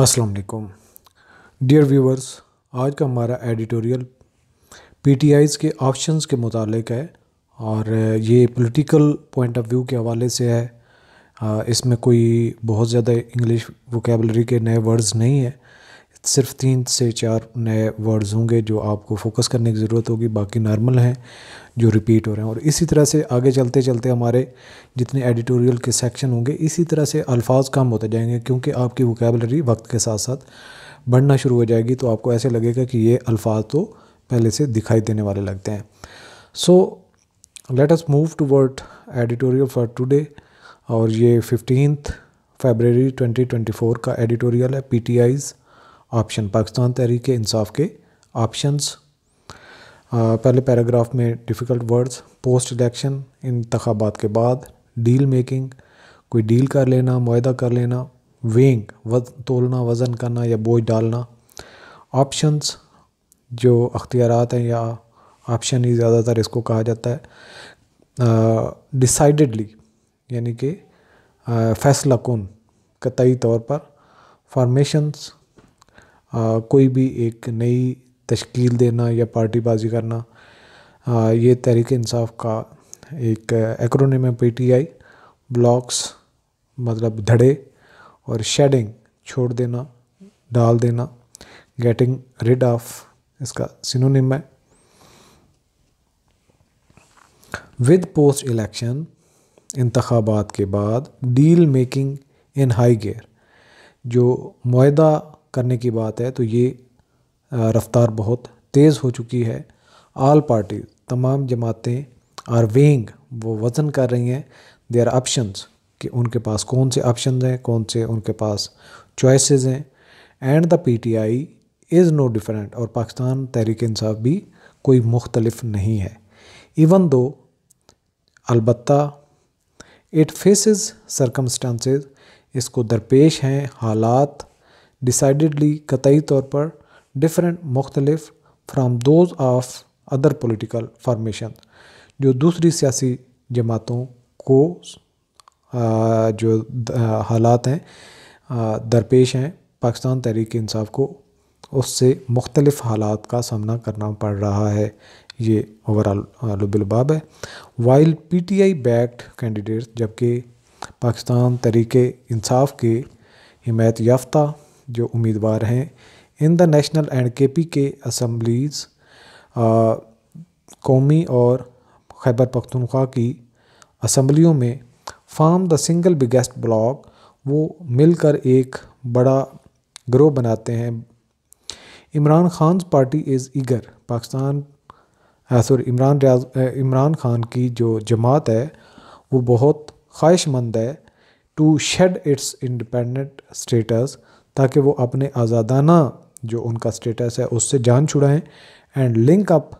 अस्सलाम dear viewers आज का हमारा एडिटोरियल पी के ऑप्शंस के मुतालिक है और ये पॉलिटिकल पॉइंट ऑफ व्यू के हवाले से है इसमें कोई बहुत ज़्यादा इंग्लिश वोकेबलरी के नए वर्ड्स नहीं है सिर्फ तीन से चार नए वर्ड्स होंगे जो आपको फोकस करने की ज़रूरत होगी बाकी नॉर्मल हैं जो रिपीट हो रहे हैं और इसी तरह से आगे चलते चलते हमारे जितने एडिटोरियल के सेक्शन होंगे इसी तरह से अल्फाज कम होते जाएंगे क्योंकि आपकी वोकेबलरी वक्त के साथ साथ बढ़ना शुरू हो जाएगी तो आपको ऐसे लगेगा कि ये अल्फाज तो पहले से दिखाई देने वाले लगते हैं so let us move to word editorial for today और ये फिफ्टीन फेबररी 2024 का एडिटोरियल है P T I's option Pakistan Tehreek Insaf के ऑप्शंस पहले पैराग्राफ में डिफ़िकल्ट वर्ड्स पोस्ट इलेक्शन इंतबात के बाद डील मेकिंग कोई डील कर लेना माहा कर लेना वेंग वज, तोलना वज़न करना या बोझ डालना ऑप्शंस जो अख्तियार हैं या ऑप्शन ही ज़्यादातर इसको कहा जाता है डिसाइडेडली यानी कि फ़ैसला कन कतई तौर पर फार्मेशंस आ, कोई भी एक नई तश्कील देना या पार्टीबाजी करना आ, ये तहरीक इंसाफ का एक एक्रोनिम है पीटीआई ब्लॉक्स मतलब धड़े और शेडिंग छोड़ देना डाल देना गेटिंग रिड ऑफ इसका सिनोनिम है विद पोस्ट इलेक्शन इंतबात के बाद deal making in high gear जो माहा करने की बात है तो ये रफ्तार बहुत तेज़ हो चुकी है आल पार्टी तमाम जमातें आर वेइंग वो वज़न कर रही हैं दे आर ऑप्शंस कि उनके पास कौन से ऑप्शन हैं कौन से उनके पास चॉइसेस हैं and the PTI is no different और पाकिस्तान तहरीक इंसाफ भी कोई मुख्तलफ नहीं है इवन दो अलबत् इट फेसिस सरकमस्टांसिस इसको दरपेश हैं हालात डिसाइडली कतई तौर पर डिफरेंट मुख्तलफ from those of other political formation जो दूसरी सियासी जमातों को जो हालात हैं दरपेश हैं पाकिस्तान तहरीक इंसाफ को उससे मुख्तलफ हालात का सामना करना पड़ रहा है ये ओवरऑल लुबिलबाब है while P T I backed candidate जबकि पाकिस्तान तहरीक इंसाफ के हमायत याफ्ता जो उम्मीदवार हैं in the national and K P K assemblies कौमी और खैबर पख्तनख्वा की असम्बलियों में form the single biggest bloc वो मिलकर एक बड़ा ग्रोह बनाते हैं Imran Khan party is eager Pakistan sorry Imran Riaz Imran Khan की जो जमात है वो बहुत ख्वाहिशमंद है to shed its independent status ताकि वो अपने आज़ादाना जो उनका स्टेटस है उससे जान छुड़ाएं and link up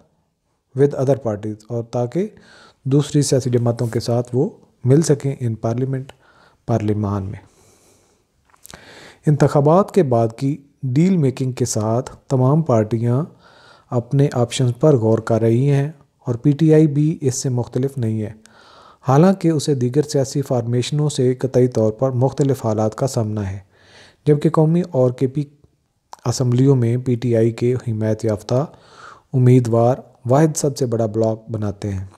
with other parties और ताकि दूसरी सियासी जमातों के साथ वो मिल सकें इन पार्लियामेंट पार्लिमान में इंतबात के बाद की डील मेकिंग के साथ तमाम पार्टियां अपने ऑप्शन पर गौर कर रही हैं और पीटीआई भी इससे मुख्तलफ़ नहीं है हालांकि उसे दीगर सियासी फार्मेशनों से कतई तौर पर मुख्तलिफ हालात का सामना है जबकि कौमी और के पी असम्बलियों में पी टी आई के हिमायत याफ्ता उम्मीदवार वाद सबसे बड़ा ब्लॉक बनाते हैं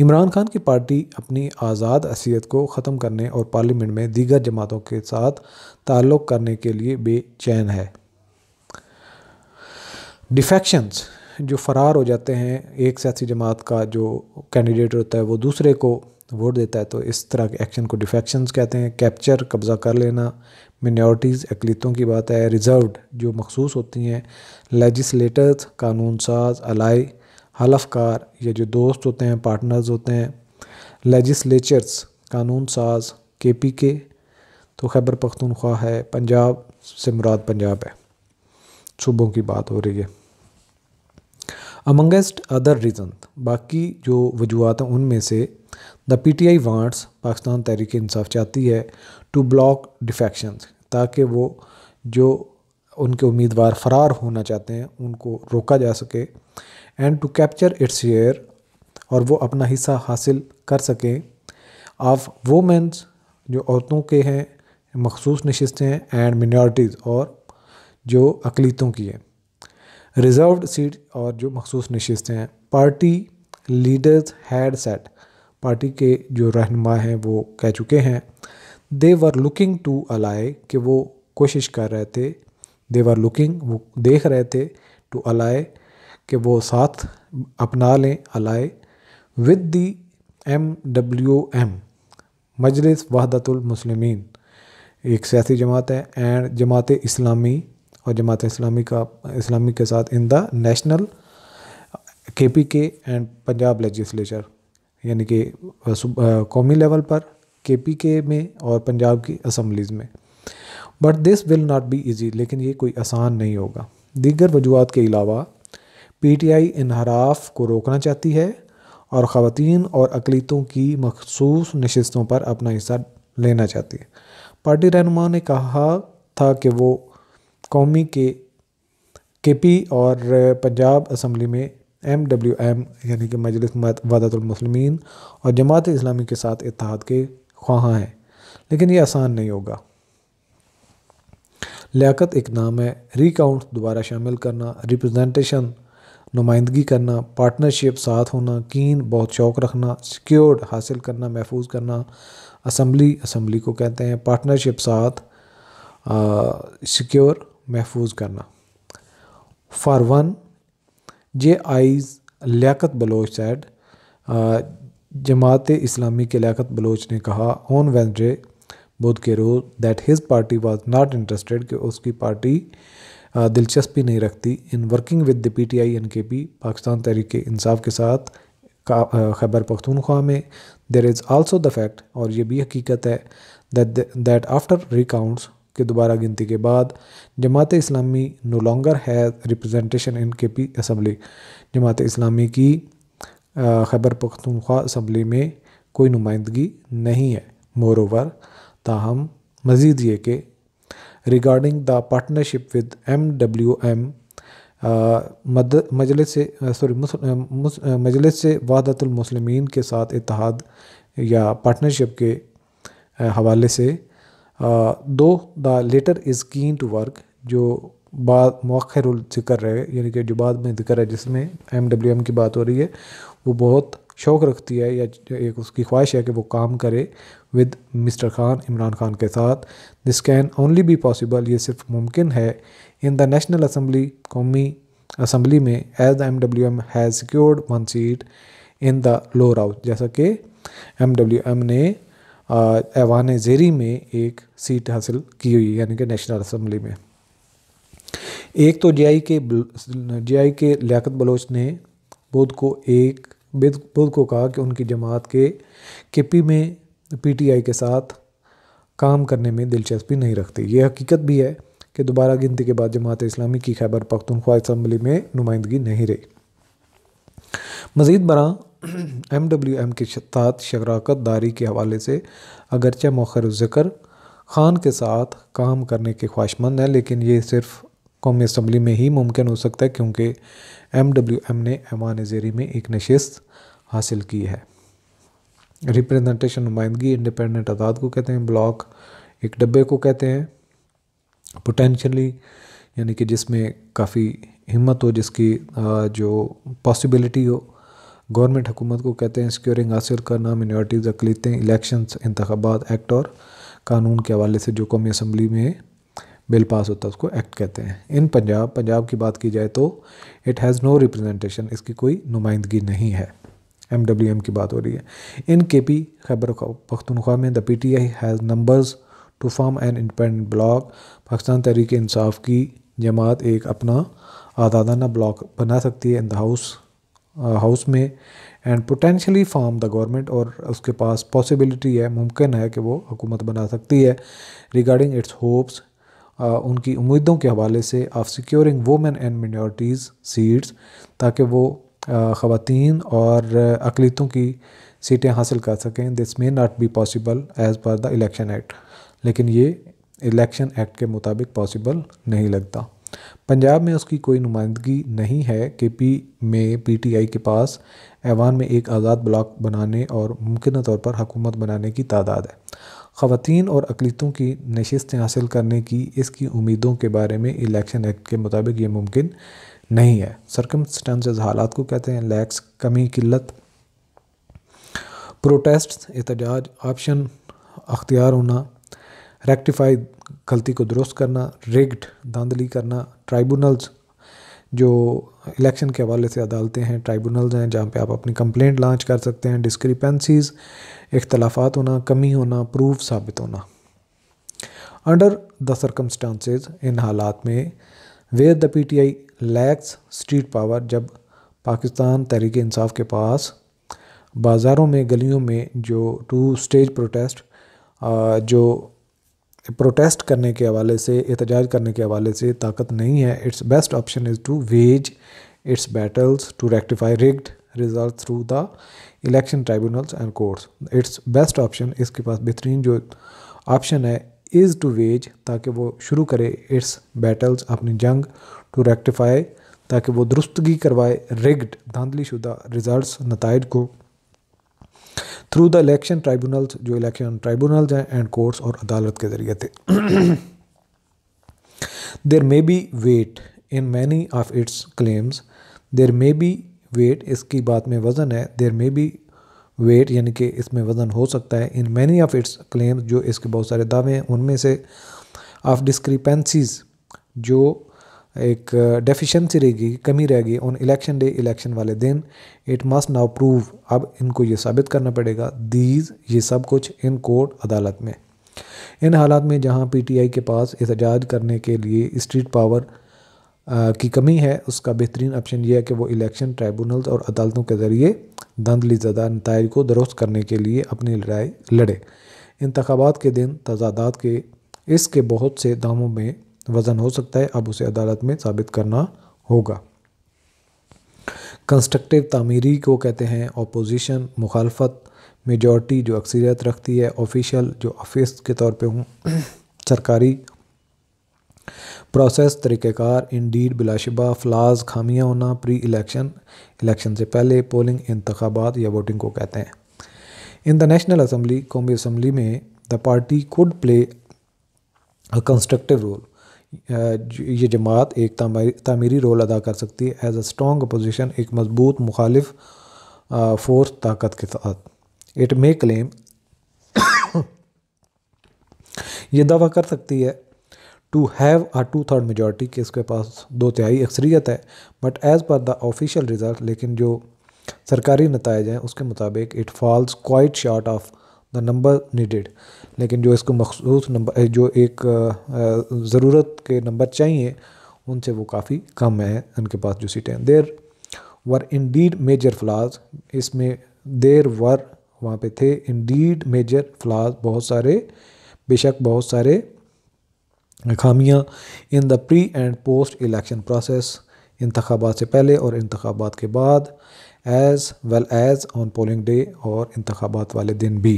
इमरान खान की पार्टी अपनी आज़ाद असीयत को ख़त्म करने और पार्लियामेंट में दीगर जमातों के साथ ताल्लुक़ करने के लिए बेचैन है डिफेक्शंस जो फ़रार हो जाते हैं एक सियासी जमात का जो कैंडिडेट होता है वो दूसरे को वोट देता है तो इस तरह के एक्शन को डिफेक्शन कहते हैं कैप्चर कब्ज़ा कर लेना मिनोरिटीज़ अकलीतों की बात है रिज़र्व जो मखसूस होती हैं लेजिस्लेटर्स कानून साज अलाई हलफकार या जो दोस्त होते हैं पार्टनर्स होते हैं लेजिस्लेचर्स कानून साज के पी के तो खैबर पख्तनख्वा है पंजाब से मुराद पंजाब है सूबों की बात हो रही है अमंगस्ट अदर रीज़न बाकी जो वजूहत हैं उनमें से the P T I wants Pakistan Tehreek Insaf चाहती है टू ब्लॉक डिफेक्शन ताकि वो जो उनके उम्मीदवार फ़रार होना चाहते हैं उनको रोका जा सके and to capture its share और वो अपना हिस्सा हासिल कर सकें ऑफ वोमेंस जो औरतों के हैं मखसूस नशस्तें हैं एंड मिनॉरिटीज़ और जो अकलीतों की हैं रिज़र्व सीट और जो मखसूस नशस्तें हैं party leaders had set party के जो रहनुमा हैं वो कह चुके हैं दे वर लुकिंग टू अलाए कि वो कोशिश कर रहे थे दे वर लुकिंग वो देख रहे थे टू अलाए कि वो साथ अपना लें ally with the M W M Majlis Wahdat-ul-Muslimeen एक सियासी जमात है एंड जमात इस्लामी और जमात इस्लामी का इस्लामी के साथ in the national K P के एंड पंजाब लेजिस्लेचर यानी कि कौमी लेवल पर के पी के में और पंजाब की असम्बलीज़ में but this will not be easy लेकिन ये कोई आसान नहीं होगा दीगर वजूहत के अलावा पी टी आई इनहराफ को रोकना चाहती है और ख़वान और अकलीतों की मखसूस नशस्तों पर अपना हिस्सा लेना चाहती है पार्टी रहनुमा ने कहा था कि वो कौमी के के पी और पंजाब असम्बली में एम डब्ल्यू एम यानी कि मजलिस वदातुलमसलमिन और जमात इस्लामी के साथ इतिहाद के ख्वाहाँ हैं लेकिन ये आसान नहीं होगा लियाकत एक नाम है रिकाउंट दोबारा शामिल करना रिप्रजेंटेशन नुमाइंदगी करना पार्टनरशिप साथ होना कीन बहुत शौक़ रखना सिक्योर्ड हासिल करना महफूज करना असम्बली असम्बली को कहते हैं पार्टनरशिप साथ सिक्योर महफूज करना for one J I's Liaquat Baloch said Jamaat Islami के लियाकत बलोच ने कहा ऑन वेंसडे बुध के रोज that his party was not interested कि उसकी पार्टी दिलचस्पी नहीं रखती in working with the P T I in K P Pakistan Tehreek Insaf के साथ खैबर पख्तूनख्वा में there is also the fact और ये भी हकीकत है दैट आफ्टर रिकाउंट्स के दोबारा गिनती के बाद Jamaat Islami no longer has representation in K P assembly जमात इस्लामी की खैबर पख्तूनख्वा असम्बली में कोई नुमाइंदगी नहीं है मोर ओवर ताहम मज़ीद ये कि regarding the partnership with M W M Majlis से सॉरी मजलिस से वादतुलमसलमिन के साथ इतिहाद या पार्टनरशिप के हवाले से though the latter is keen to work जो बाद मौखर जिक्र है यानी कि जो बाद में जिक्र है जिसमें एम डब्ल्यू एम की बात हो रही है वो बहुत शौक़ रखती है या एक उसकी ख्वाहिश है कि वो काम करे विद मिस्टर खान इमरान खान के साथ this can only be possible ये सिर्फ मुमकिन है इन द नेशनल असम्बली कौमी असम्बली में as the M W M has secured one seat in the lower house जैसा कि एम डब्ल्यू एम ने ऐवान जेरी में एक सीट हासिल की हुई यानी कि नेशनल असम्बली में एक तो जे के जे के लियाकत बलोच ने बुध को एक बुध को कहा कि उनकी जमात के के पी में पीटीआई के साथ काम करने में दिलचस्पी नहीं रखती ये हकीकत भी है कि दोबारा गिनती के बाद जमात इस्लामी की खैबर पख्तनख्वा इसम्बली में नुमाइंदगी नहीं रही मज़ीद बरा एम डब्ल्यू एम की तहत शराकत दारी के हवाले से अगरचे मौखर ज़िक्र खान के साथ काम करने के ख्वाहिशमंद हैं लेकिन ये सिर्फ कौमी असम्बली में ही मुमकिन हो सकता है क्योंकि एम डब्ल्यू एम ने ऐवान जेरी में एक नशस्त हासिल की है रिप्रजेंटेशन नुमाइंदगी इंडिपेंडेंट आदाद को कहते हैं ब्लॉक एक डब्बे को कहते हैं पोटेंशली यानी कि जिसमें काफ़ी हिम्मत हो जिसकी जो पॉसिबिलिटी हो गवर्नमेंट हुकूमत को कहते हैं सिक्योरिंग हासिल करना मिनोरिटीज़ अकलीतें इलेक्शंस इंतबात एक्ट और कानून के हवाले से जो कौमी असम्बली में बिल पास होता है उसको एक्ट कहते हैं इन पंजाब पंजाब की बात की जाए तो इट हैज़ नो रिप्रजेंटेशन इसकी कोई नुमाइंदगी नहीं है एम डब्ल्यू एम की बात हो रही है इन के पी खैबर पख्तनख्वा में the P T I has numbers to form an independent bloc Pakistan Tehreek Insaf की जमात एक अपना आज़ादाना ब्लॉक बना सकती है इन द हाउस हाउस में and potentially form the government और उसके पास पॉसिबिलिटी है मुमकिन है कि वो हुकूमत बना सकती है रिगार्डिंग इट्स होप्स उनकी उम्मीदों के हवाले से of securing women and minorities seats ताकि वो ख़वान और अकलीतों की सीटें हासिल कर सकें this may not be possible as per the election act लेकिन ये इलेक्शन एक्ट के मुताबिक पॉसिबल नहीं लगता पंजाब में उसकी कोई नुमाइंदगी नहीं है के पी में पीटीआई के पास ऐवान में एक आज़ाद ब्लॉक बनाने और मुमकिन तौर पर हुकूमत बनाने की तादाद है ख़वान और अकलीतों की नशस्तें हासिल करने की इसकी उम्मीदों के बारे में इलेक्शन एक्ट के मुताबिक ये मुमकिन नहीं है सरकम स्टेंसेज हालात को कहते हैं लैक्स कमी किल्लत प्रोटेस्ट एहतजाज ऑप्शन अख्तियार होना रेक्टिफाई गलती को दुरुस्त करना रिग्ड धांधली करना ट्राइबूनल्स जो इलेक्शन के हवाले से अदालतें हैं ट्राइबूनल्स हैं जहाँ पे आप अपनी कंप्लेंट लॉन्च कर सकते हैं डिस्क्रिपेंसीज इख्तलाफात होना कमी होना प्रूफ साबित होना अंडर द सरकमस्टांसेस इन हालात में where the P T I lacks street power जब पाकिस्तान तहरीक इंसाफ के पास बाज़ारों में गलियों में जो टू स्टेज प्रोटेस्ट जो प्रोटेस्ट करने के हवाले से एहतजाज करने के हवाले से ताकत नहीं है its best option is to wage its battles to rectify rigged result through the election tribunals and courts its best option इसके पास बेहतरीन जो ऑप्शन है इज़ टू वेज ताकि वो शुरू करे इट्स बैटल्स अपनी जंग टू रेक्टिफाई ताकि वो दुरुस्तगी करवाए रिग्ड धांधली शुदा रिज़ल्ट नतज को थ्रू द इलेक्शन ट्राइब्यूनल्स जो इलेक्शन ट्राइब्यूनल्स हैं एंड कोर्ट्स और अदालत के ज़रिए थे there may be weight in many of its claims there may be weight इसकी बात में वज़न है देर मे बी वेट यानी कि इसमें वज़न हो सकता है in many of its claims जो इसके बहुत सारे दावे हैं उनमें से ऑफ डिस्क्रिपेंसीज जो एक डेफिशिएंसी रहेगी कमी रहेगी ऑन इलेक्शन डे इलेक्शन वाले दिन इट मस्ट नाउ प्रूव अब इनको ये साबित करना पड़ेगा दीज ये सब कुछ इन कोर्ट अदालत में इन हालात में जहां पीटीआई के पास एहतजाज करने के लिए स्ट्रीट पावर की कमी है उसका बेहतरीन ऑप्शन यह है कि वो इलेक्शन ट्राइबूनल्स और अदालतों के ज़रिए ज़्यादा नतज को दुरुस्त करने के लिए अपनी लड़ाई लड़े इंतबात के दिन तजादात के इसके बहुत से दामों में वज़न हो सकता है अब उसे अदालत में साबित करना होगा कंस्ट्रक्टिव तामीरी को कहते हैं अपोजिशन मुखालफत मेजॉरिटी जो अक्सरियत रखती है ऑफिशियल जो ऑफिस के तौर पे हूँ सरकारी प्रोसेस तरीक़ार इन डीड बिलाशबा फ्लाज खामियाँ होना प्री इलेक्शन इलेक्शन से पहले पोलिंग इंतबात या वोटिंग को कहते हैं इन द नेशनल असम्बली कौमी असम्बली में the party could play a constructive role ये जमात एक तामीरी रोल अदा कर सकती है एज़ अ स्ट्रॉन्ग अपोजिशन एक मजबूत मुखालिफ फोर्स ताकत के साथ इट मे क्लेम ये दावा कर सकती है to have a two third majority कि इसके पास दो तिहाई अक्सरियत है but as per the official result लेकिन जो सरकारी नतज हैं उसके मुताबिक it falls quite short of the number needed लेकिन जो इसको मखसूस नंबर जो एक ज़रूरत के नंबर चाहिए उनसे वो काफ़ी कम है उनके पास जो सीटें there were indeed major flaws इसमें देर वर वहाँ पे थे इन डीड मेजर फ्लाज बहुत सारे बेशक बहुत सारे खामियाँ in the pre and post election process इंतबात से पहले और इंतबात के बाद as well as on polling day और इंतबात वाले दिन भी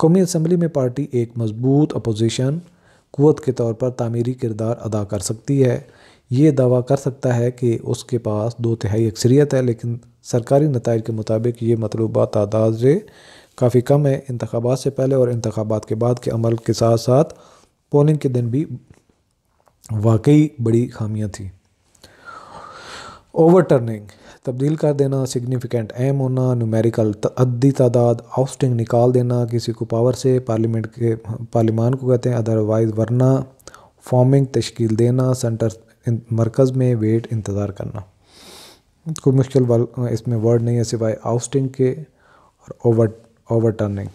कौमी असम्बली में पार्टी एक मजबूत अपोजिशन क़वत के तौर पर तामीरी किरदार अदा कर सकती है ये दावा कर सकता है कि उसके पास दो तिहाई अक्सरियत है लेकिन सरकारी नतज के मुताबिक ये मतलूबा तादाद काफ़ी कम है इंतबात से पहले और इंतबात के बाद के अमल के साथ साथ पोलिंग के दिन भी वाकई बड़ी खामियाँ थी ओवरटर्निंग तब्दील कर देना सिग्निफिकेंट एम होना न्यूमेरिकल अद्दी तादाद आउस्टिंग निकाल देना किसी को पावर से पार्लियामेंट के पार्लिमान को कहते हैं अदरवाइज वरना फॉर्मिंग तश्कील देना सेंटर मरकज़ में वेट इंतज़ार करना कोई मुश्किल इसमें वर्ड नहीं है सिवाय आउस्टिंग के और ओवर टर्निंग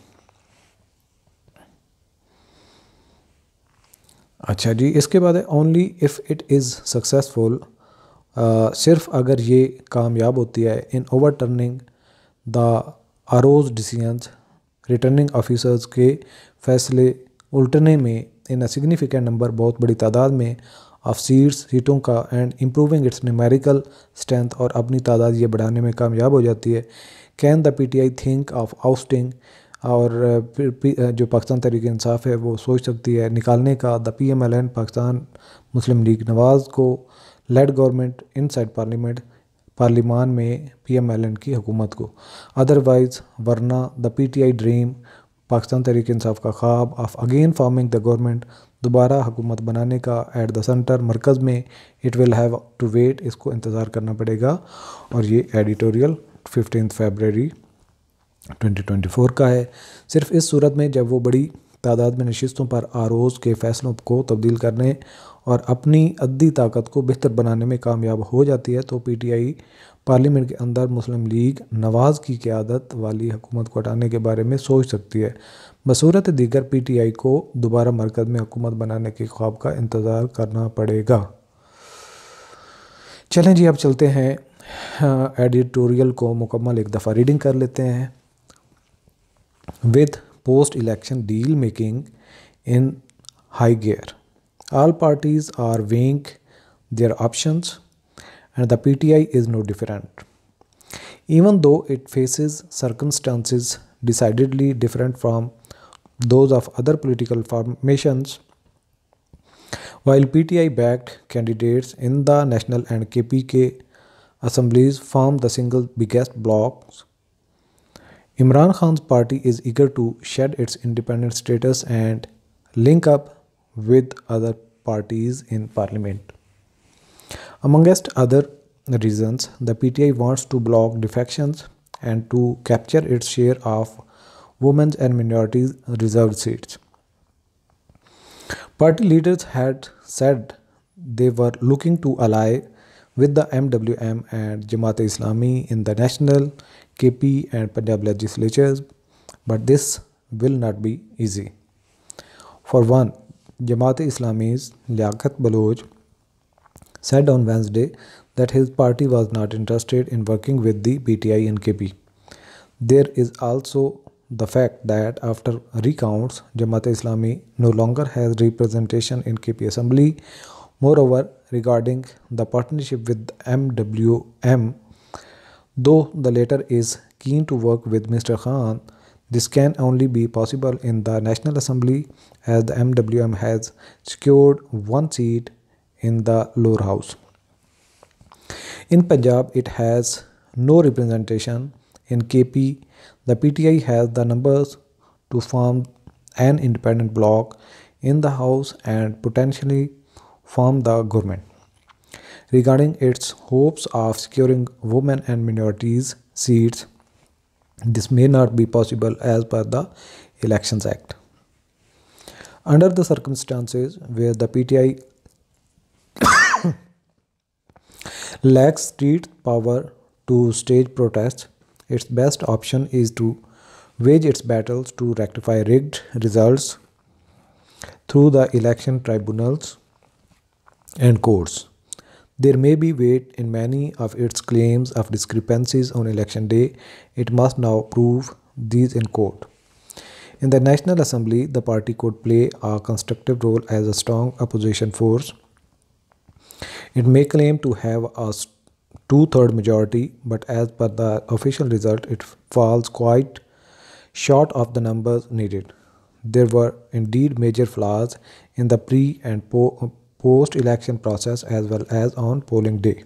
अच्छा जी इसके बाद है only if it is successful सिर्फ अगर ये कामयाब होती है in overturning the ROs decisions returning officers के फैसले उल्टने में इन अ सिग्निफिकेंट नंबर बहुत बड़ी तादाद में ऑफ सीट्स सीटों का and improving its numerical strength और अपनी तादाद ये बढ़ाने में कामयाब हो जाती है can the P T I think of ousting और जो पाकिस्तान तरीके इंसाफ है वो सोच सकती है निकालने का the P M L N Pakistan Muslim League Nawaz को led government inside parliament पार्लियमान में पी एम एल एन की हुकूमत को अदरवाइज वरना the P T I dream Pakistan Tehreek Insaf का ख्वाब of again forming the government दोबारा हुकूमत बनाने का एट द सेंटर मरकज़ में it will have to wait इसको इंतज़ार करना पड़ेगा और ये एडिटोरियल फिफ्टीन फेबररी 2024 का है सिर्फ इस सूरत में जब वो बड़ी तादाद में नशस्तों पर आरोज़ के फ़ैसलों को तब्दील करने और अपनी अद्दी ताकत को बेहतर बनाने में कामयाब हो जाती है तो पीटीआई पार्लियामेंट के अंदर मुस्लिम लीग नवाज़ की क्यादत वाली हुकूमत को हटाने के बारे में सोच सकती है बसूरत दीगर पीटीआई को दोबारा मरकज़ में हुकूमत बनाने के ख्वाब का इंतज़ार करना पड़ेगा चलें जी अब चलते हैं एडिटोरियल को मुकम्मल एक दफ़ा रीडिंग कर लेते हैं with post election deal making in high gear All parties are weighing their options and the PTI is no different. Even though it faces circumstances decidedly different from those of other political formations, while PTI backed candidates in the national and KPK assemblies form the single biggest bloc, Imran Khan's party is eager to shed its independent status and link up with other parties in parliament. Amongst other reasons, the PTI wants to block defections and to capture its share of women's and minorities reserved seats. Party leaders had said they were looking to ally with the MWM and Jamaat -e Islami in the national, KP and Punjab legislatures, but this will not be easy. For one, Jamaat Islami's Liaquat Baloch said on Wednesday that his party was not interested in working with the PTI NKP. There is also the fact that after recounts, Jamaat Islami no longer has representation in KP Assembly. Moreover, regarding the partnership with MWM, though the latter is keen to work with Mr. Khan, this can only be possible in the National Assembly as the MWM has secured one seat in the lower house. In Punjab, it has no representation. In KP, the PTI has the numbers to form an independent bloc in the house and potentially form the government. Regarding its hopes of securing women and minorities seats, this may not be possible as per the Elections Act. Under the circumstances where the PTI lacks street power to stage protests, its best option is to wage its battles to rectify rigged results through the election tribunals and courts. There may be weight in many of its claims of discrepancies on election day. It must now prove these in court. In the National Assembly, the party could play a constructive role as a strong opposition force. It may claim to have a two third majority, but as per the official result, it falls quite short of the numbers needed. There were indeed major flaws in the pre and po post-election process as well as on polling day.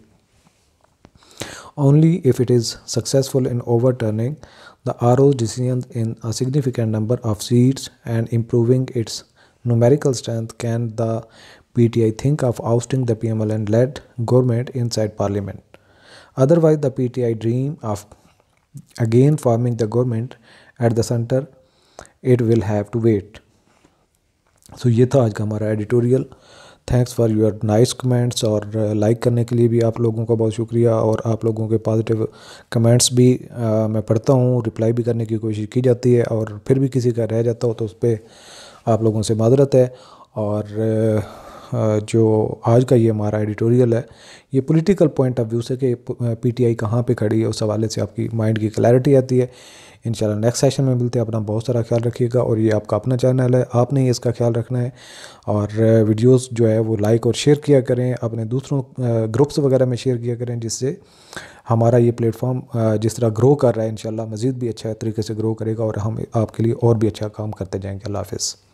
Only if it is successful in overturning the RO's decisions in a significant number of seats and improving its numerical strength can the PTI think of ousting the PMLN-led government inside parliament. Otherwise, the PTI dream of again forming the government at the center, it will have to wait. so, this was आज editorial. Thanks for your nice comments और like uh, करने के लिए भी आप लोगों का बहुत शुक्रिया और आप लोगों के पॉजिटिव कमेंट्स भी आ, uh, मैं पढ़ता हूँ रिप्लाई भी करने की कोशिश की जाती है और फिर भी किसी का रह जाता हो तो उस पर आप लोगों से माजरत है और uh, जो आज का ये हमारा एडिटोरियल है ये पॉलिटिकल पॉइंट ऑफ व्यू से कि पीटीआई कहाँ पर खड़ी है उस हवाले से आपकी माइंड की क्लैरिटी आती है इन नेक्स्ट सेशन में मिलते हैं अपना बहुत सारा ख्याल रखिएगा और ये आपका अपना चैनल है आपने ही इसका ख्याल रखना है और वीडियोस जो है वो लाइक और शेयर किया करें अपने दूसरों ग्रुप्स वगैरह में शेयर किया करें जिससे हमारा ये प्लेटफॉर्म जिस तरह ग्रो कर रहा है इन मज़ीद भी अच्छा तरीके से ग्रो करेगा और हम आपके लिए और भी अच्छा काम करते जाएँगे अल्लाह हाफ़